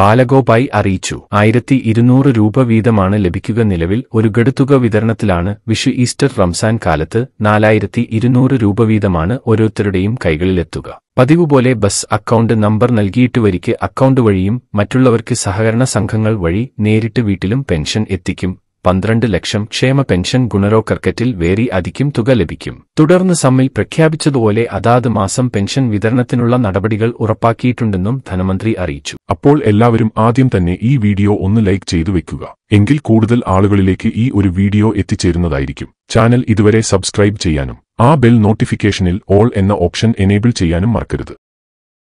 ബാലഗോപായി അറിയിച്ചു ആയിരത്തി ഇരുന്നൂറ് രൂപ വീതമാണ് ലഭിക്കുക നിലവിൽ ഒരു ഗഡുതുക വിതരണത്തിലാണ് വിഷു ഈസ്റ്റർ റംസാൻ കാലത്ത് നാലായിരത്തി ഇരുന്നൂറ് രൂപ വീതമാണ് ഓരോരുത്തരുടെയും കൈകളിലെത്തുക പതിവ് പോലെ ബസ് അക്കൗണ്ട് നമ്പർ നൽകിയിട്ട് വരിക്ക് അക്കൗണ്ട് വഴിയും മറ്റുള്ളവർക്ക് സഹകരണ സംഘങ്ങൾ വഴി നേരിട്ട് വീട്ടിലും പെൻഷൻ എത്തിക്കും പന്ത്രണ്ട് ലക്ഷം ക്ഷേമ പെൻഷൻ ഗുണരോ കർക്കറ്റിൽ വേറി അധികം തുക ലഭിക്കും തുടർന്ന് സമ്മിൽ പ്രഖ്യാപിച്ചതുപോലെ അതാത് മാസം പെൻഷൻ വിതരണത്തിനുള്ള നടപടികൾ ഉറപ്പാക്കിയിട്ടുണ്ടെന്നും ധനമന്ത്രി അറിയിച്ചു അപ്പോൾ എല്ലാവരും ആദ്യം തന്നെ ഈ വീഡിയോ ഒന്ന് ലൈക്ക് ചെയ്തു വെക്കുക എങ്കിൽ കൂടുതൽ ആളുകളിലേക്ക് ഈ ഒരു വീഡിയോ എത്തിച്ചേരുന്നതായിരിക്കും ചാനൽ ഇതുവരെ സബ്സ്ക്രൈബ് ചെയ്യാനും ആ ബെൽ നോട്ടിഫിക്കേഷനിൽ ഓൾ എന്ന ഓപ്ഷൻ എനേബിൾ ചെയ്യാനും മറക്കരുത്